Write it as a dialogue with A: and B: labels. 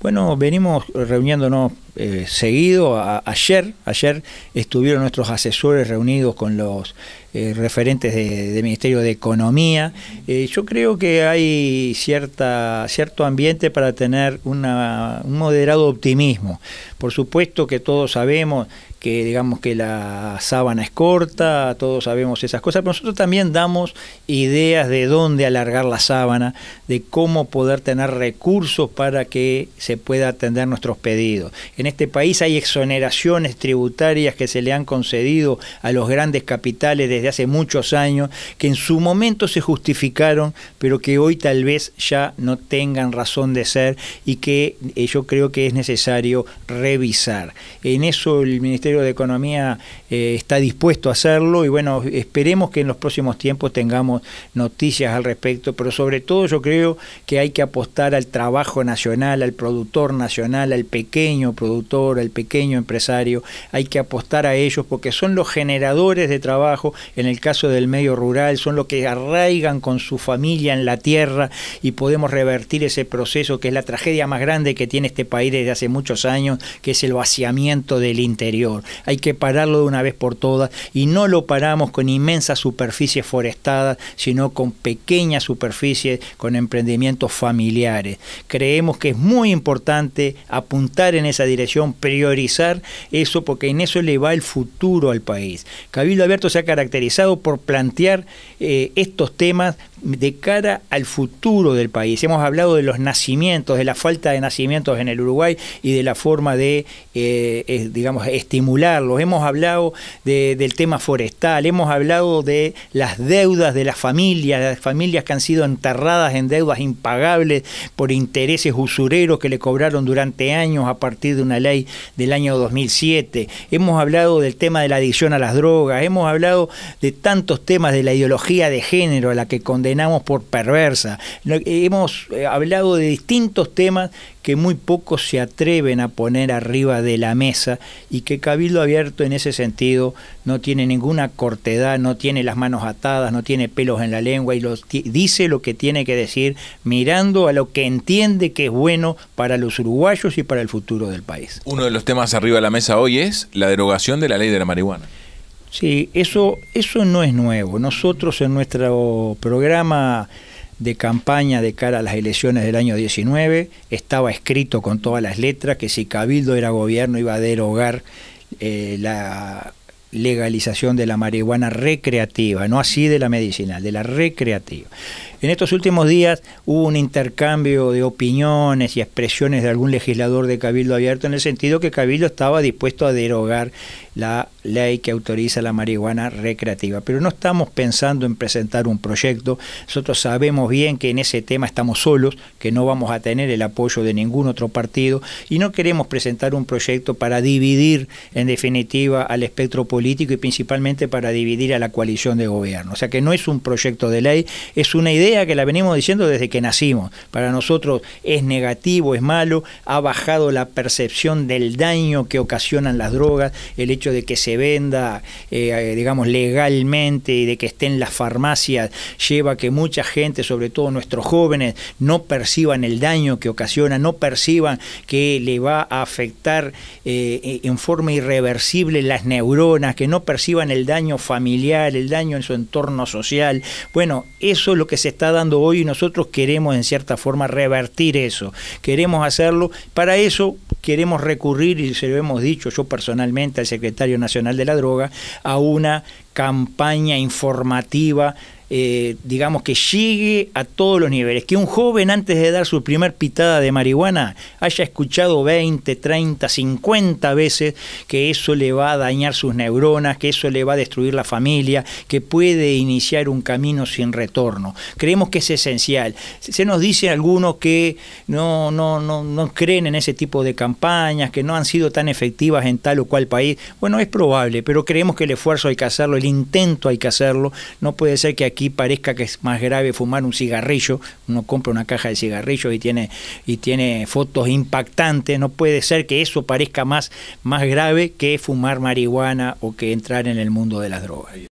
A: Bueno, venimos reuniéndonos eh, seguido. ayer, ayer estuvieron nuestros asesores reunidos con los eh, referentes del Ministerio de Economía. Eh, yo creo que hay cierta, cierto ambiente para tener un moderado optimismo. Por supuesto que todos sabemos que digamos que la sábana es corta, todos sabemos esas cosas, pero nosotros también damos ideas de dónde alargar la sábana, de cómo poder tener recursos para que se pueda atender nuestros pedidos este país hay exoneraciones tributarias que se le han concedido a los grandes capitales desde hace muchos años, que en su momento se justificaron, pero que hoy tal vez ya no tengan razón de ser y que eh, yo creo que es necesario revisar. En eso el Ministerio de Economía eh, está dispuesto a hacerlo y bueno, esperemos que en los próximos tiempos tengamos noticias al respecto, pero sobre todo yo creo que hay que apostar al trabajo nacional, al productor nacional, al pequeño productor productor, el pequeño empresario, hay que apostar a ellos porque son los generadores de trabajo, en el caso del medio rural, son los que arraigan con su familia en la tierra y podemos revertir ese proceso que es la tragedia más grande que tiene este país desde hace muchos años, que es el vaciamiento del interior. Hay que pararlo de una vez por todas y no lo paramos con inmensas superficies forestadas, sino con pequeñas superficies, con emprendimientos familiares. Creemos que es muy importante apuntar en esa dirección priorizar eso, porque en eso le va el futuro al país. Cabildo Abierto se ha caracterizado por plantear eh, estos temas de cara al futuro del país. Hemos hablado de los nacimientos, de la falta de nacimientos en el Uruguay y de la forma de, eh, digamos, estimularlos. Hemos hablado del tema forestal, hemos hablado de las deudas de las familias, las familias que han sido enterradas en deudas impagables por intereses usureros que le cobraron durante años a partir de una ley del año 2007. Hemos hablado del tema de la adicción a las drogas, hemos hablado de tantos temas de la ideología de género a la que condenamos por perversa. Hemos eh, hablado de distintos temas que muy pocos se atreven a poner arriba de la mesa y que Cabildo Abierto en ese sentido no tiene ninguna cortedad, no tiene las manos atadas, no tiene pelos en la lengua y los dice lo que tiene que decir mirando a lo que entiende que es bueno para los uruguayos y para el futuro del país. Uno de los temas arriba de la mesa hoy es la derogación de la ley de la marihuana. Sí, eso, eso no es nuevo. Nosotros en nuestro programa de campaña de cara a las elecciones del año 19 estaba escrito con todas las letras que si Cabildo era gobierno iba a derogar eh, la legalización de la marihuana recreativa, no así de la medicinal, de la recreativa. En estos últimos días hubo un intercambio de opiniones y expresiones de algún legislador de Cabildo Abierto en el sentido que Cabildo estaba dispuesto a derogar la ley que autoriza la marihuana recreativa. Pero no estamos pensando en presentar un proyecto, nosotros sabemos bien que en ese tema estamos solos, que no vamos a tener el apoyo de ningún otro partido y no queremos presentar un proyecto para dividir en definitiva al espectro político político y principalmente para dividir a la coalición de gobierno. O sea que no es un proyecto de ley, es una idea que la venimos diciendo desde que nacimos. Para nosotros es negativo, es malo, ha bajado la percepción del daño que ocasionan las drogas, el hecho de que se venda, eh, digamos, legalmente y de que esté en las farmacias, lleva a que mucha gente, sobre todo nuestros jóvenes, no perciban el daño que ocasiona, no perciban que le va a afectar eh, en forma irreversible las neuronas que no perciban el daño familiar, el daño en su entorno social. Bueno, eso es lo que se está dando hoy y nosotros queremos en cierta forma revertir eso. Queremos hacerlo. Para eso queremos recurrir, y se lo hemos dicho yo personalmente al secretario nacional de la droga, a una campaña informativa eh, digamos, que llegue a todos los niveles. Que un joven antes de dar su primer pitada de marihuana haya escuchado 20, 30, 50 veces que eso le va a dañar sus neuronas, que eso le va a destruir la familia, que puede iniciar un camino sin retorno. Creemos que es esencial. Se nos dice algunos que no, no, no, no creen en ese tipo de campañas, que no han sido tan efectivas en tal o cual país. Bueno, es probable, pero creemos que el esfuerzo hay que hacerlo, el intento hay que hacerlo. No puede ser que aquí aquí parezca que es más grave fumar un cigarrillo, uno compra una caja de cigarrillos y tiene, y tiene fotos impactantes, no puede ser que eso parezca más, más grave que fumar marihuana o que entrar en el mundo de las drogas.